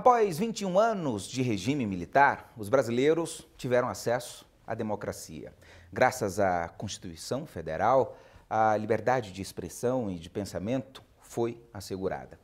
Após 21 anos de regime militar, os brasileiros tiveram acesso à democracia. Graças à Constituição Federal, a liberdade de expressão e de pensamento foi assegurada.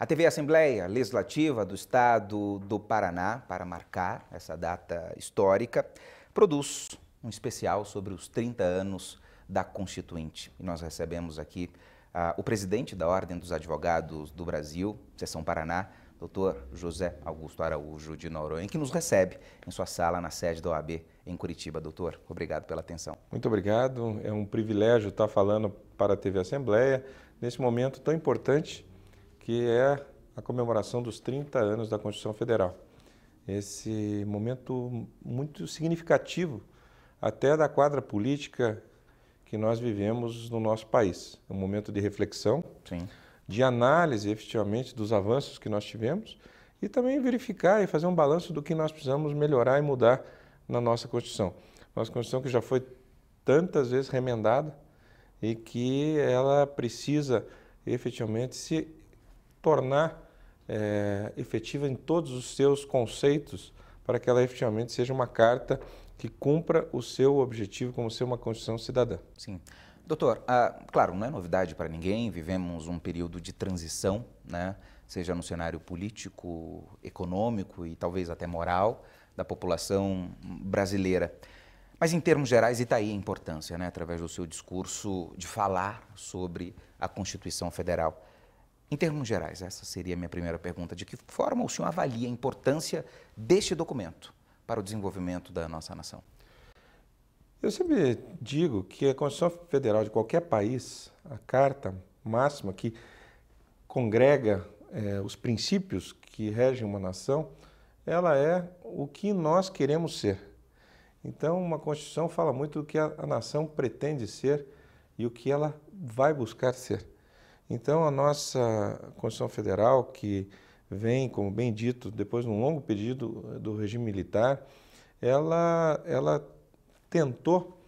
A TV Assembleia Legislativa do Estado do Paraná, para marcar essa data histórica, produz um especial sobre os 30 anos da Constituinte. E nós recebemos aqui uh, o presidente da Ordem dos Advogados do Brasil, Sessão Paraná, doutor José Augusto Araújo de Noronha, que nos recebe em sua sala na sede da OAB em Curitiba. Doutor, obrigado pela atenção. Muito obrigado. É um privilégio estar falando para a TV Assembleia nesse momento tão importante que é a comemoração dos 30 anos da Constituição Federal. Esse momento muito significativo até da quadra política que nós vivemos no nosso país. É um momento de reflexão. Sim de análise efetivamente dos avanços que nós tivemos e também verificar e fazer um balanço do que nós precisamos melhorar e mudar na nossa Constituição. Nossa Constituição que já foi tantas vezes remendada e que ela precisa efetivamente se tornar é, efetiva em todos os seus conceitos para que ela efetivamente seja uma carta que cumpra o seu objetivo como ser uma Constituição cidadã. Sim. Doutor, ah, claro, não é novidade para ninguém, vivemos um período de transição, né? seja no cenário político, econômico e talvez até moral da população brasileira. Mas em termos gerais, e está aí a importância, né? através do seu discurso, de falar sobre a Constituição Federal. Em termos gerais, essa seria a minha primeira pergunta. De que forma o senhor avalia a importância deste documento para o desenvolvimento da nossa nação? Eu sempre digo que a Constituição Federal de qualquer país, a carta máxima que congrega eh, os princípios que regem uma nação, ela é o que nós queremos ser. Então, uma Constituição fala muito do que a, a nação pretende ser e o que ela vai buscar ser. Então, a nossa Constituição Federal, que vem, como bem dito, depois de um longo pedido eh, do regime militar, ela, ela tentou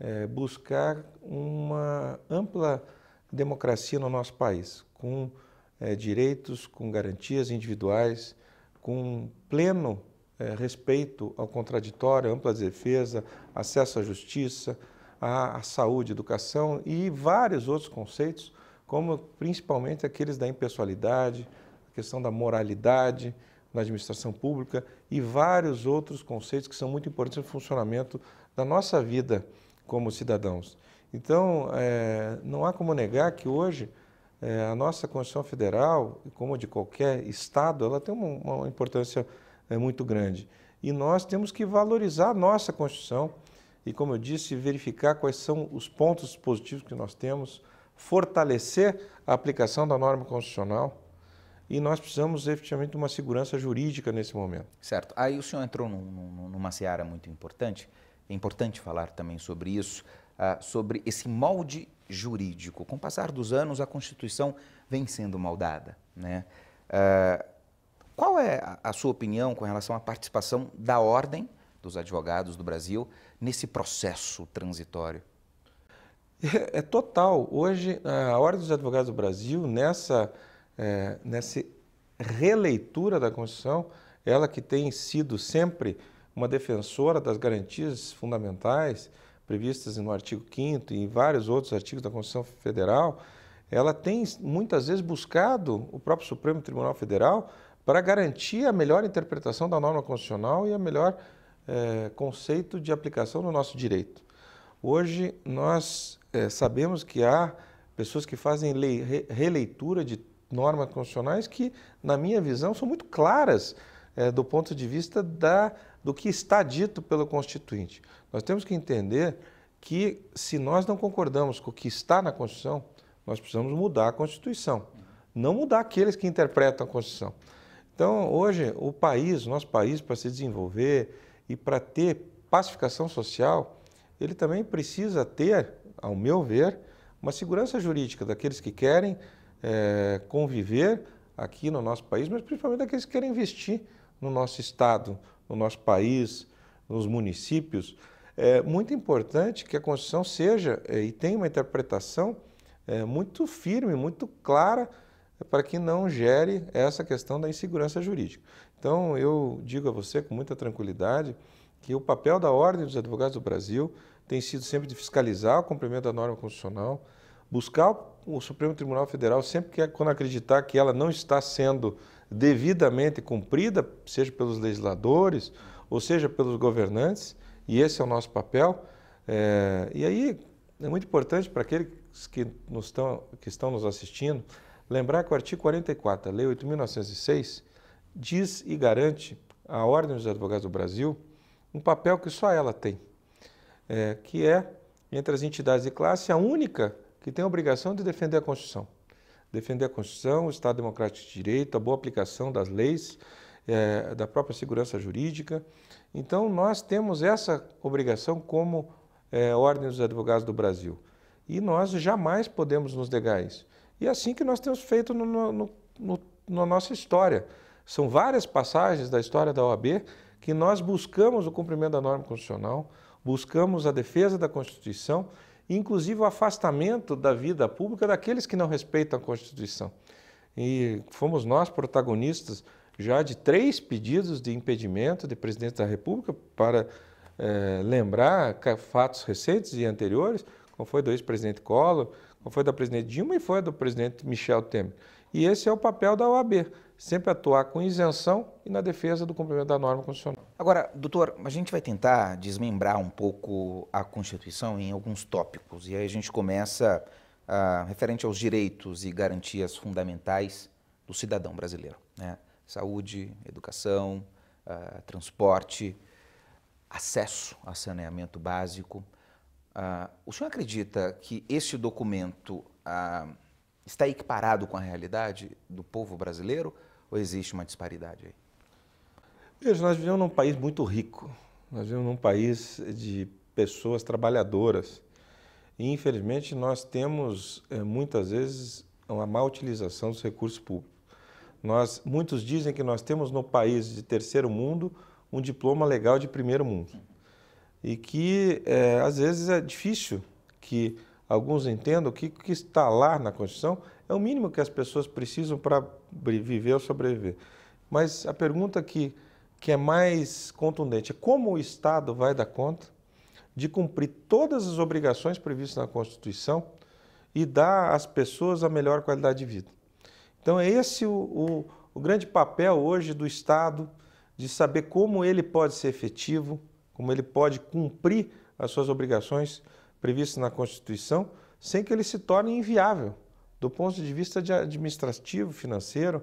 é, buscar uma ampla democracia no nosso país, com é, direitos, com garantias individuais, com pleno é, respeito ao contraditório, ampla defesa, acesso à justiça, à, à saúde, educação e vários outros conceitos, como principalmente aqueles da impessoalidade, a questão da moralidade na administração pública e vários outros conceitos que são muito importantes no funcionamento da nossa vida como cidadãos. Então, é, não há como negar que hoje é, a nossa Constituição Federal, como de qualquer Estado, ela tem uma, uma importância é, muito grande. E nós temos que valorizar a nossa Constituição e, como eu disse, verificar quais são os pontos positivos que nós temos, fortalecer a aplicação da norma constitucional e nós precisamos efetivamente de uma segurança jurídica nesse momento. Certo. Aí o senhor entrou num, numa seara muito importante, é importante falar também sobre isso, ah, sobre esse molde jurídico. Com o passar dos anos, a Constituição vem sendo moldada. Né? Ah, qual é a sua opinião com relação à participação da ordem dos advogados do Brasil nesse processo transitório? É, é total. Hoje, a Ordem dos Advogados do Brasil, nessa, é, nessa releitura da Constituição, ela que tem sido sempre uma defensora das garantias fundamentais previstas no artigo 5 e em vários outros artigos da Constituição Federal, ela tem muitas vezes buscado o próprio Supremo Tribunal Federal para garantir a melhor interpretação da norma constitucional e a melhor é, conceito de aplicação do nosso direito. Hoje nós é, sabemos que há pessoas que fazem lei, re, releitura de normas constitucionais que, na minha visão, são muito claras é, do ponto de vista da do que está dito pelo Constituinte. Nós temos que entender que, se nós não concordamos com o que está na Constituição, nós precisamos mudar a Constituição, não mudar aqueles que interpretam a Constituição. Então, hoje, o país, o nosso país, para se desenvolver e para ter pacificação social, ele também precisa ter, ao meu ver, uma segurança jurídica daqueles que querem é, conviver aqui no nosso país, mas principalmente daqueles que querem investir no nosso Estado, no nosso país, nos municípios, é muito importante que a Constituição seja é, e tenha uma interpretação é, muito firme, muito clara, para que não gere essa questão da insegurança jurídica. Então, eu digo a você com muita tranquilidade que o papel da Ordem dos Advogados do Brasil tem sido sempre de fiscalizar o cumprimento da norma constitucional, buscar o Supremo Tribunal Federal sempre que é, quando acreditar que ela não está sendo devidamente cumprida, seja pelos legisladores ou seja pelos governantes, e esse é o nosso papel. É, e aí é muito importante para aqueles que, nos tão, que estão nos assistindo lembrar que o artigo 44 da Lei 8.906 diz e garante à Ordem dos Advogados do Brasil um papel que só ela tem, é, que é, entre as entidades de classe, a única que tem a obrigação de defender a Constituição defender a Constituição, o Estado Democrático de Direito, a boa aplicação das leis, é, da própria segurança jurídica. Então, nós temos essa obrigação como é, Ordem dos Advogados do Brasil. E nós jamais podemos nos negar isso. E é assim que nós temos feito no, no, no, na nossa história. São várias passagens da história da OAB que nós buscamos o cumprimento da norma constitucional, buscamos a defesa da Constituição inclusive o afastamento da vida pública daqueles que não respeitam a Constituição. E fomos nós protagonistas já de três pedidos de impedimento de presidente da República para eh, lembrar fatos recentes e anteriores, como foi do ex-presidente Collor, como foi da presidente Dilma e foi do presidente Michel Temer. E esse é o papel da OAB, sempre atuar com isenção e na defesa do cumprimento da norma constitucional. Agora, doutor, a gente vai tentar desmembrar um pouco a Constituição em alguns tópicos. E aí a gente começa ah, referente aos direitos e garantias fundamentais do cidadão brasileiro: né? saúde, educação, ah, transporte, acesso a saneamento básico. Ah, o senhor acredita que este documento está equiparado com a realidade do povo brasileiro ou existe uma disparidade aí? Veja, nós vivemos num país muito rico, nós vivemos num país de pessoas trabalhadoras. E, infelizmente, nós temos eh, muitas vezes uma má utilização dos recursos públicos. Nós, muitos dizem que nós temos no país de terceiro mundo um diploma legal de primeiro mundo. E que, é, às vezes, é difícil que alguns entendam que o que está lá na Constituição é o mínimo que as pessoas precisam para viver ou sobreviver. Mas a pergunta que que é mais contundente, é como o Estado vai dar conta de cumprir todas as obrigações previstas na Constituição e dar às pessoas a melhor qualidade de vida. Então é esse o, o, o grande papel hoje do Estado, de saber como ele pode ser efetivo, como ele pode cumprir as suas obrigações previstas na Constituição, sem que ele se torne inviável do ponto de vista de administrativo, financeiro,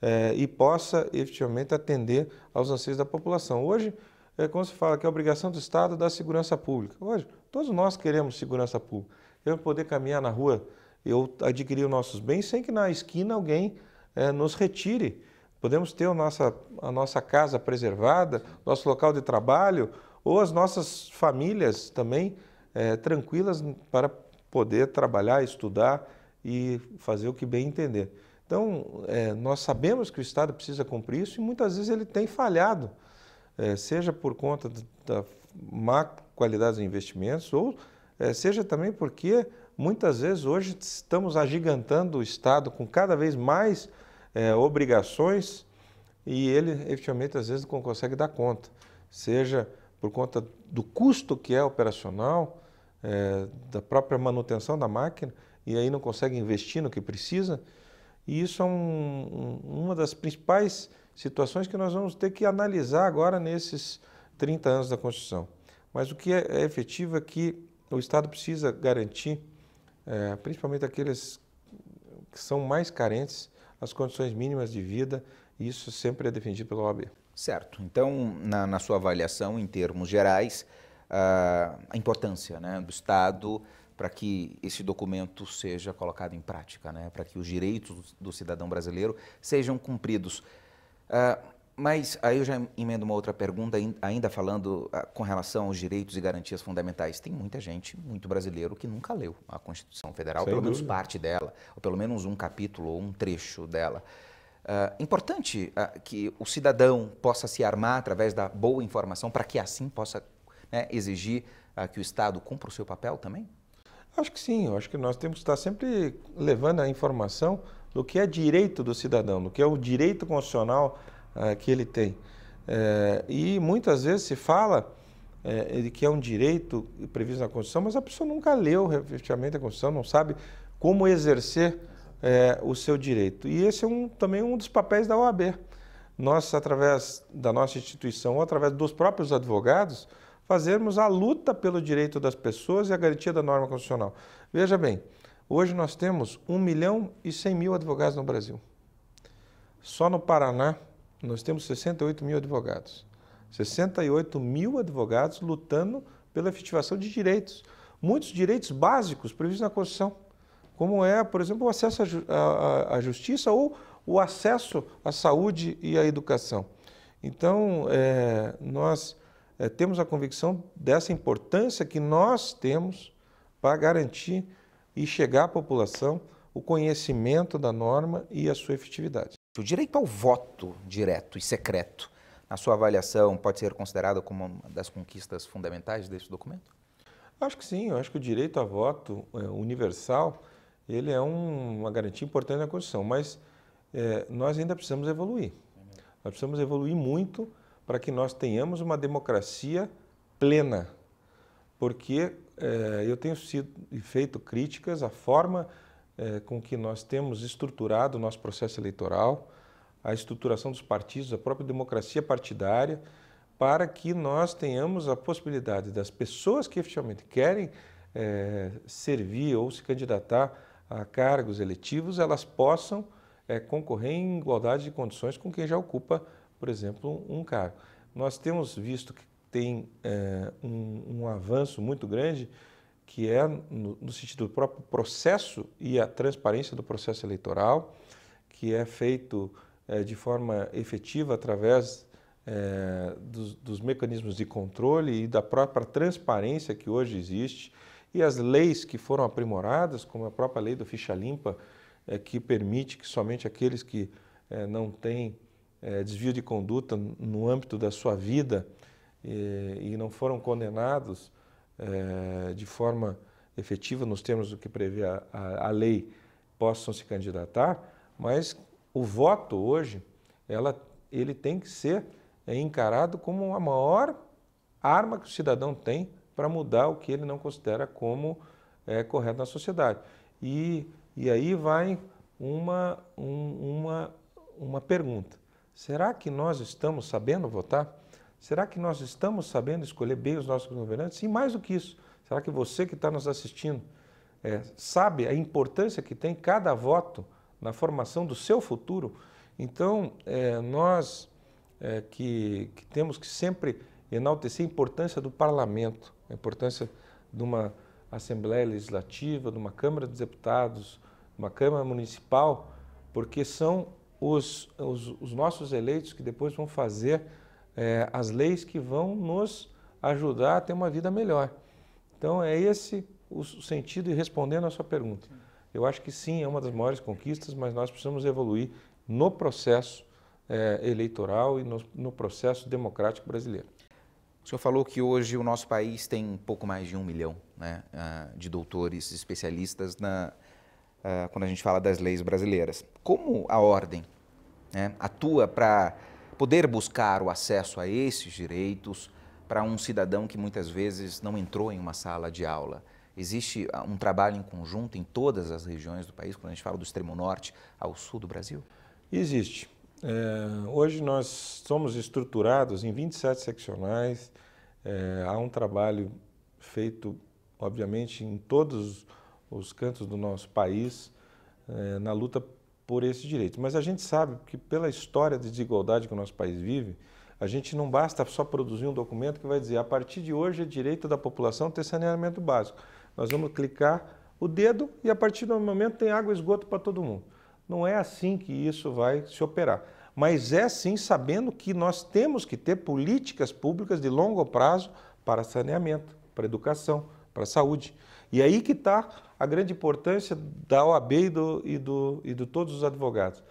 é, e possa efetivamente atender aos anseios da população. Hoje, é como se fala que é a obrigação do Estado dar segurança pública. Hoje, todos nós queremos segurança pública. Eu poder caminhar na rua, eu adquirir os nossos bens sem que na esquina alguém é, nos retire. Podemos ter a nossa, a nossa casa preservada, nosso local de trabalho ou as nossas famílias também é, tranquilas para poder trabalhar, estudar e fazer o que bem entender. Então, é, nós sabemos que o Estado precisa cumprir isso e muitas vezes ele tem falhado, é, seja por conta da má qualidade dos investimentos ou é, seja também porque muitas vezes hoje estamos agigantando o Estado com cada vez mais é, obrigações e ele efetivamente às vezes não consegue dar conta, seja por conta do custo que é operacional, é, da própria manutenção da máquina e aí não consegue investir no que precisa. E isso é um, um, uma das principais situações que nós vamos ter que analisar agora nesses 30 anos da Constituição. Mas o que é, é efetivo é que o Estado precisa garantir, é, principalmente aqueles que são mais carentes, as condições mínimas de vida, e isso sempre é defendido pela OAB. Certo. Então, na, na sua avaliação, em termos gerais, ah, a importância né, do Estado para que esse documento seja colocado em prática, né? para que os direitos do cidadão brasileiro sejam cumpridos. Uh, mas aí eu já emendo uma outra pergunta, ainda falando uh, com relação aos direitos e garantias fundamentais. Tem muita gente, muito brasileiro, que nunca leu a Constituição Federal, Sem pelo dúvida. menos parte dela, ou pelo menos um capítulo ou um trecho dela. Uh, importante uh, que o cidadão possa se armar através da boa informação para que assim possa né, exigir uh, que o Estado cumpra o seu papel também? Acho que sim, acho que nós temos que estar sempre levando a informação do que é direito do cidadão, do que é o direito constitucional eh, que ele tem. É, e muitas vezes se fala é, de que é um direito previsto na Constituição, mas a pessoa nunca leu efetivamente a Constituição, não sabe como exercer é, o seu direito. E esse é um, também um dos papéis da OAB. Nós, através da nossa instituição, ou através dos próprios advogados, fazermos a luta pelo direito das pessoas e a garantia da norma constitucional. Veja bem, hoje nós temos 1 milhão e 100 mil advogados no Brasil. Só no Paraná nós temos 68 mil advogados. 68 mil advogados lutando pela efetivação de direitos. Muitos direitos básicos previstos na Constituição, como é, por exemplo, o acesso à justiça ou o acesso à saúde e à educação. Então, é, nós é, temos a convicção dessa importância que nós temos para garantir e chegar à população o conhecimento da norma e a sua efetividade. O direito ao voto direto e secreto, na sua avaliação, pode ser considerado como uma das conquistas fundamentais deste documento? Acho que sim, eu acho que o direito a voto é, universal ele é um, uma garantia importante da Constituição, mas é, nós ainda precisamos evoluir. Nós precisamos evoluir muito para que nós tenhamos uma democracia plena. Porque eh, eu tenho sido, feito críticas à forma eh, com que nós temos estruturado o nosso processo eleitoral, a estruturação dos partidos, a própria democracia partidária, para que nós tenhamos a possibilidade das pessoas que efetivamente querem eh, servir ou se candidatar a cargos eletivos, elas possam concorrer em igualdade de condições com quem já ocupa por exemplo, um cargo. Nós temos visto que tem é, um, um, avanço muito grande que é no, no, sentido do próprio processo e a transparência do processo eleitoral, que é feito é, de forma efetiva através é, dos, dos mecanismos de controle e da própria transparência que hoje existe e as leis que foram aprimoradas, como a própria lei do ficha limpa, é, que permite que somente aqueles que é, não têm é, desvio de conduta no âmbito da sua vida e, é, e não foram condenados é, de forma efetiva, nos termos do que prevê a, a, a lei, possam se candidatar, mas o voto hoje, ela, ele tem que ser é, encarado como a maior arma que o cidadão tem para mudar o que ele não considera como é, correto na sociedade. E, e aí vai uma, um, uma, uma pergunta. Será que nós estamos sabendo votar? Será que nós estamos sabendo escolher bem os nossos governantes? E mais do que isso, será que você que está nos assistindo é, sabe a importância que tem cada voto na formação do seu futuro? Então, é, nós é, que, que, temos que sempre enaltecer a importância do parlamento, a importância de uma Assembleia Legislativa, de uma Câmara de Deputados, uma Câmara Municipal, porque são os, os, os nossos eleitos que depois vão fazer é, as leis que vão nos ajudar a ter uma vida melhor. Então é esse o sentido e respondendo à sua pergunta. Eu acho que sim, é uma das maiores conquistas, mas nós precisamos evoluir no processo é, eleitoral e no, no processo democrático brasileiro. O senhor falou que hoje o nosso país tem pouco mais de um milhão né, ah, de doutores especialistas na, ah, quando a gente fala das leis brasileiras como a ordem né, atua para poder buscar o acesso a esses direitos para um cidadão que muitas vezes não entrou em uma sala de aula. Existe ah, um trabalho em conjunto em todas as regiões do país, quando a gente fala do extremo norte ao sul do Brasil? Existe. É, hoje nós somos estruturados em 27 seccionais, é, há um trabalho feito, obviamente, em todos os cantos do nosso país, é, na luta por esse direito. Mas a gente sabe que, pela história de desigualdade que o nosso país vive, a gente não basta só produzir um documento que vai dizer a partir de hoje é direito da população ter saneamento básico. Nós vamos clicar o dedo e a partir do momento tem água e esgoto para todo mundo. Não é assim que isso vai se operar. Mas é sim sabendo que nós temos que ter políticas públicas de longo prazo para saneamento, para educação, para a saúde. E aí que está a grande importância da OAB e do, e, do, e do todos os advogados.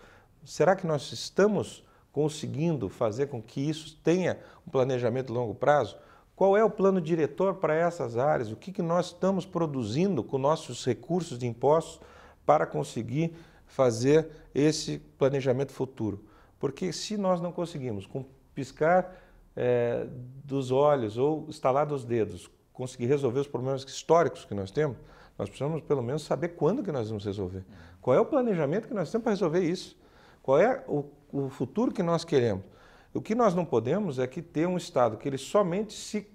Será que nós estamos conseguindo fazer com que isso tenha um planejamento de longo prazo? Qual é o plano diretor para essas áreas? O que, que nós estamos produzindo com nossos recursos de impostos para conseguir fazer esse planejamento futuro? Porque se nós não conseguimos, com piscar é, dos olhos ou estalar dos dedos, conseguir resolver os problemas históricos que nós temos, nós precisamos pelo menos saber quando que nós vamos resolver. Qual é o planejamento que nós temos para resolver isso? Qual é o, o futuro que nós queremos? O que nós não podemos é que ter um Estado que ele somente se,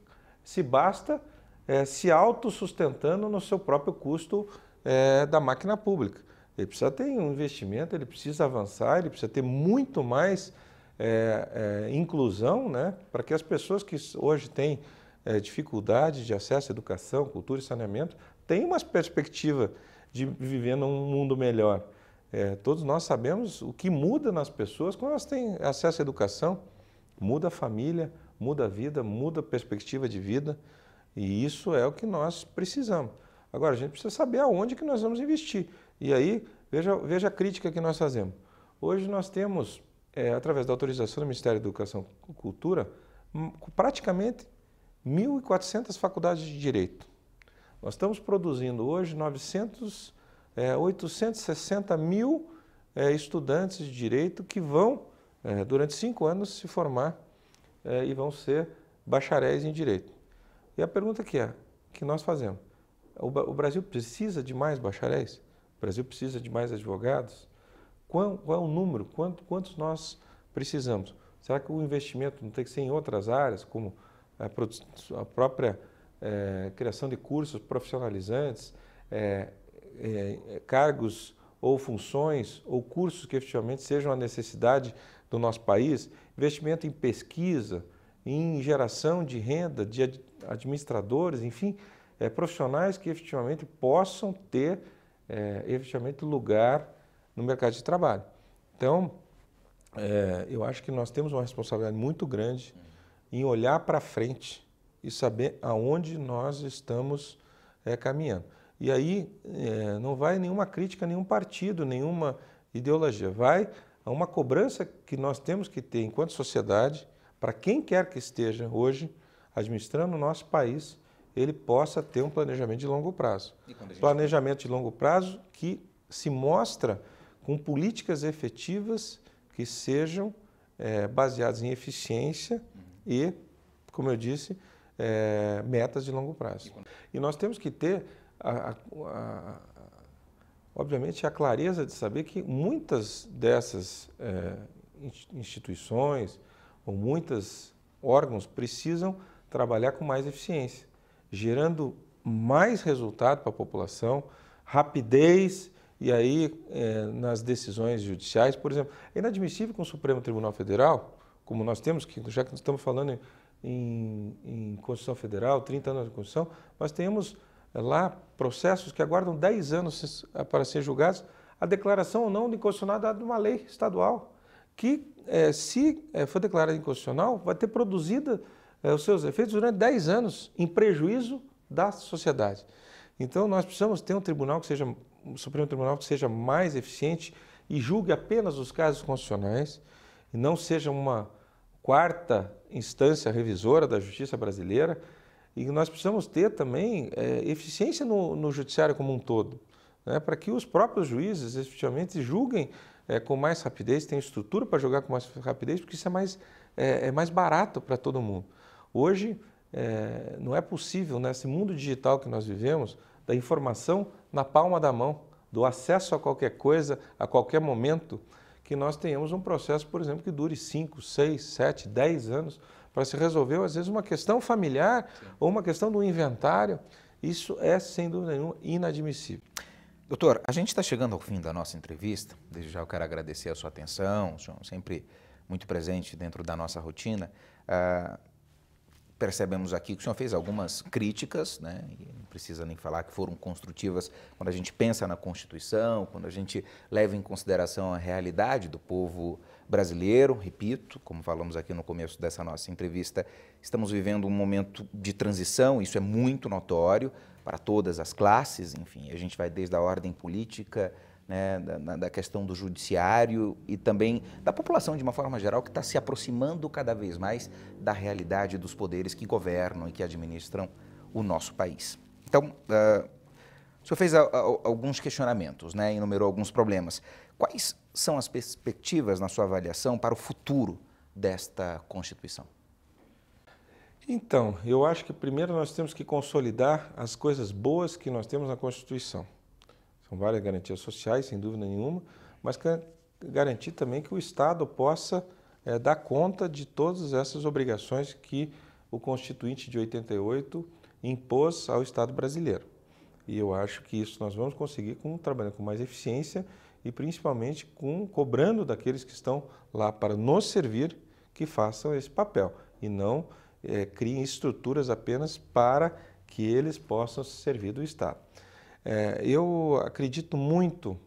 se basta é, se autossustentando no seu próprio custo é, da máquina pública. Ele precisa ter um investimento, ele precisa avançar, ele precisa ter muito mais é, é, inclusão, né, para que as pessoas que hoje têm é, de acesso à educação, cultura e saneamento, tem uma perspectiva de viver num mundo melhor. É, todos nós sabemos o que muda nas pessoas quando elas têm acesso à educação. Muda a família, muda a vida, muda a perspectiva de vida. E isso é o que nós precisamos. Agora, a gente precisa saber aonde que nós vamos investir. E aí, veja, veja a crítica que nós fazemos. Hoje nós temos, é, através da autorização do Ministério da Educação e Cultura, hum, praticamente 1.400 faculdades de direito. Nós estamos produzindo hoje 900, é, 860 mil é, estudantes de direito que vão, é, durante cinco anos, se formar é, e vão ser bacharéis em direito. E a pergunta que é, que nós fazemos, o, o Brasil precisa de mais bacharéis? O Brasil precisa de mais advogados? Qual, qual é o número? Quanto, quantos nós precisamos? Será que o investimento não tem que ser em outras áreas, como a, a própria é, criação de cursos profissionalizantes, é, é, cargos ou funções ou cursos que efetivamente sejam a necessidade do nosso país, investimento em pesquisa, em geração de renda de ad, administradores, enfim, profissionais que efetivamente possam ter efetivamente lugar no mercado de trabalho. Então, eu acho que nós temos uma responsabilidade muito grande em olhar para frente e saber aonde nós estamos é, caminhando. E aí é, não vai nenhuma crítica, nenhum partido, nenhuma ideologia. Vai a uma cobrança que nós temos que ter enquanto sociedade para quem quer que esteja hoje administrando o nosso país, ele possa ter um planejamento de longo prazo. Gente... Planejamento de longo prazo que se mostra com políticas efetivas que sejam é, baseadas em eficiência e, como eu disse, é, metas de longo prazo. E nós temos que ter, a, a, a, obviamente, a clareza de saber que muitas dessas é, instituições ou muitos órgãos precisam trabalhar com mais eficiência, gerando mais resultado para a população, rapidez e aí é, nas decisões judiciais, por exemplo. É inadmissível que o Supremo Tribunal Federal como nós temos, que já que estamos falando em, em Constituição Federal, 30 anos de Constituição, nós temos eh, lá processos que aguardam 10 anos eh, para ser julgados a declaração ou não de inconstitucionalidade de uma lei estadual, que eh, se for declarada inconstitucional, vai ter produzida os seus efeitos durante 10 anos em prejuízo da sociedade. Então nós precisamos ter um tribunal que seja um Supremo Tribunal que seja mais eficiente e julgue apenas os casos constitucionais e não seja uma quarta instância revisora da justiça brasileira, e nós precisamos ter também é, eficiência no, no, judiciário como um todo, né, para que os próprios juízes efetivamente julguem é, com mais rapidez, tenham estrutura para julgar com mais rapidez, porque isso é mais, é, é mais barato para todo mundo. Hoje, é, não é possível, nesse né, mundo digital que nós vivemos, da informação na palma da mão, do acesso a qualquer coisa, a qualquer momento, que nós tenhamos um processo, por exemplo, que dure 5, 6, 7, 10 anos para se resolver, às vezes, uma questão familiar Sim. ou uma questão do inventário. Isso é, sem dúvida nenhuma, inadmissível. Doutor, a gente está chegando ao fim da nossa entrevista. Desde já eu quero agradecer a sua atenção, o senhor sempre muito presente dentro da nossa rotina. Uh, percebemos aqui que o senhor fez algumas críticas, né? não precisa nem falar que foram construtivas quando a gente pensa na Constituição, quando a gente leva em consideração a realidade do povo brasileiro. Repito, como falamos aqui no começo dessa nossa entrevista, estamos vivendo um momento de transição, isso é muito notório para todas as classes, enfim, a gente vai desde a ordem política né, da, da, questão do judiciário e também da população de uma forma geral que está se aproximando cada vez mais da realidade dos poderes que governam e que administram o nosso país. Então, uh, o senhor fez a, a, alguns questionamentos, né, enumerou alguns problemas. Quais são as perspectivas, na sua avaliação, para o futuro desta Constituição? Então, eu acho que primeiro nós temos que consolidar as coisas boas que nós temos na Constituição. São então, várias garantias sociais, sem dúvida nenhuma, mas garantir também que o Estado possa é, dar conta de todas essas obrigações que o Constituinte de 88 impôs ao Estado brasileiro. E eu acho que isso nós vamos conseguir com, trabalhando com mais eficiência e principalmente com cobrando daqueles que estão lá para nos servir que façam esse papel e não é, criem estruturas apenas para que eles possam servir do Estado. É, eu acredito muito,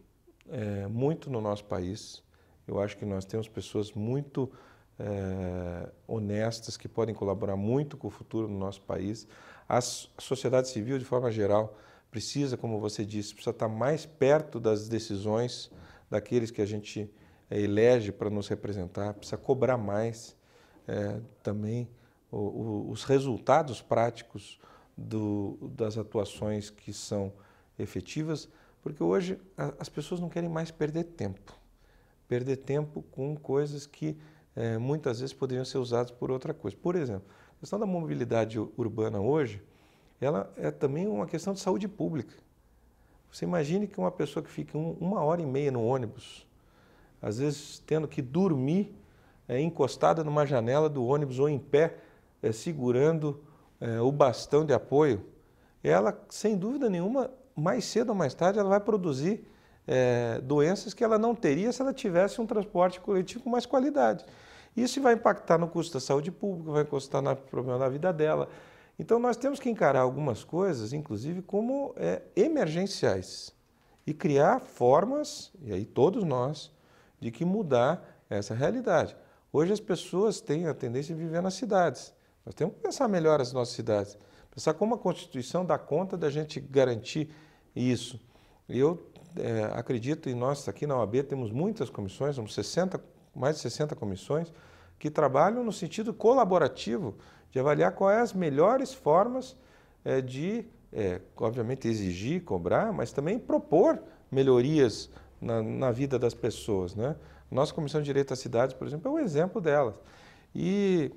é, muito no nosso país. Eu acho que nós temos pessoas muito é, honestas que podem colaborar muito com o futuro do nosso país. A sociedade civil, de forma geral, precisa, como você disse, precisa estar mais perto das decisões daqueles que a gente é, elege para nos representar, precisa cobrar mais é, também o, o, os resultados práticos do, das atuações que são efetivas, porque hoje as pessoas não querem mais perder tempo. Perder tempo com coisas que é, muitas vezes poderiam ser usadas por outra coisa. Por exemplo, a questão da mobilidade urbana hoje, ela é também uma questão de saúde pública. Você imagine que uma pessoa que fica um, uma hora e meia no ônibus, às vezes tendo que dormir é, encostada numa janela do ônibus ou em pé, é, segurando o bastão de apoio, ela, sem dúvida nenhuma, mais cedo ou mais tarde, ela vai produzir é, doenças que ela não teria se ela tivesse um transporte coletivo com mais qualidade. Isso vai impactar no custo da saúde pública, vai encostar no problema da vida dela. Então, nós temos que encarar algumas coisas, inclusive, como é, emergenciais e criar formas, e aí todos nós, de que mudar essa realidade. Hoje as pessoas têm a tendência de viver nas cidades. Nós temos que pensar melhor as nossas cidades. Pensar como a Constituição dá conta da gente garantir isso. Eu é, acredito, e nós aqui na OAB temos muitas comissões, 60, mais de 60 comissões, que trabalham no sentido colaborativo de avaliar quais as melhores formas é, de, é, obviamente, exigir, cobrar, mas também propor melhorias na, na, vida das pessoas. Né? Nossa Comissão de Direito às Cidades, por exemplo, é um exemplo delas. E,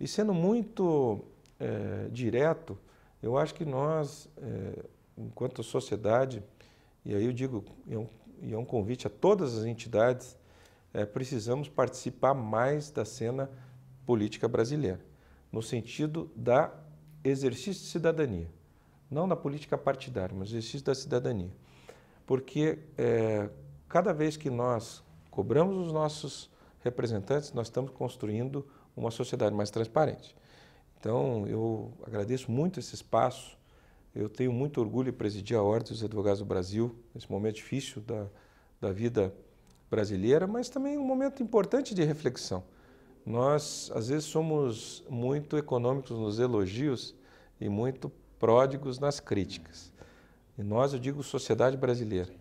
e sendo muito é, direto, eu acho que nós, é, enquanto sociedade, e aí eu digo, e é, um, é um, convite a todas as entidades, eh, precisamos participar mais da cena política brasileira, no sentido da exercício de cidadania, não da política partidária, mas exercício da cidadania. Porque cada vez que nós cobramos os nossos representantes, nós estamos construindo uma sociedade mais transparente. Então, eu agradeço muito esse espaço. Eu tenho muito orgulho de presidir a Ordem dos Advogados do Brasil, nesse momento difícil da, da vida brasileira, mas também um momento importante de reflexão. Nós, às vezes, somos muito econômicos nos elogios e muito pródigos nas críticas. E nós, eu digo, sociedade brasileira.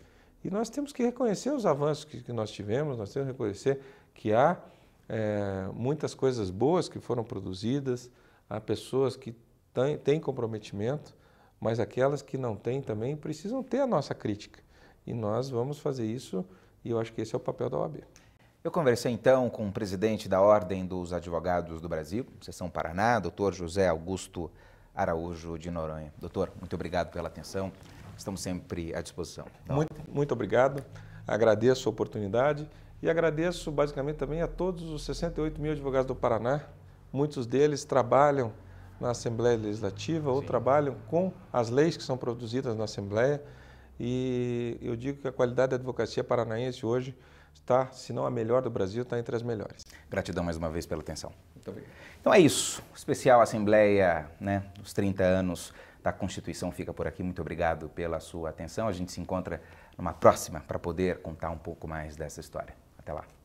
E nós temos que reconhecer os avanços que, que nós tivemos, nós temos que reconhecer que há é, muitas coisas boas que foram produzidas, Há pessoas que têm comprometimento, mas aquelas que não têm também precisam ter a nossa crítica. E nós vamos fazer isso e eu acho que esse é o papel da OAB. Eu conversei então com o presidente da Ordem dos Advogados do Brasil, Sessão Paraná, doutor José Augusto Araújo de Noronha. Doutor, muito obrigado pela atenção. Estamos sempre à disposição. Então, muito, muito obrigado. Agradeço a oportunidade e agradeço basicamente também a todos os 68 mil advogados do Paraná Muitos deles trabalham na Assembleia Legislativa Sim. ou trabalham com as leis que são produzidas na Assembleia. E eu digo que a qualidade da advocacia paranaense hoje está, se não a melhor do Brasil, está entre as melhores. Gratidão mais uma vez pela atenção. Muito obrigado. Então é isso. O especial Assembleia, né, dos 30 anos da Constituição fica por aqui. Muito obrigado pela sua atenção. A gente se encontra numa próxima para poder contar um pouco mais dessa história. Até lá.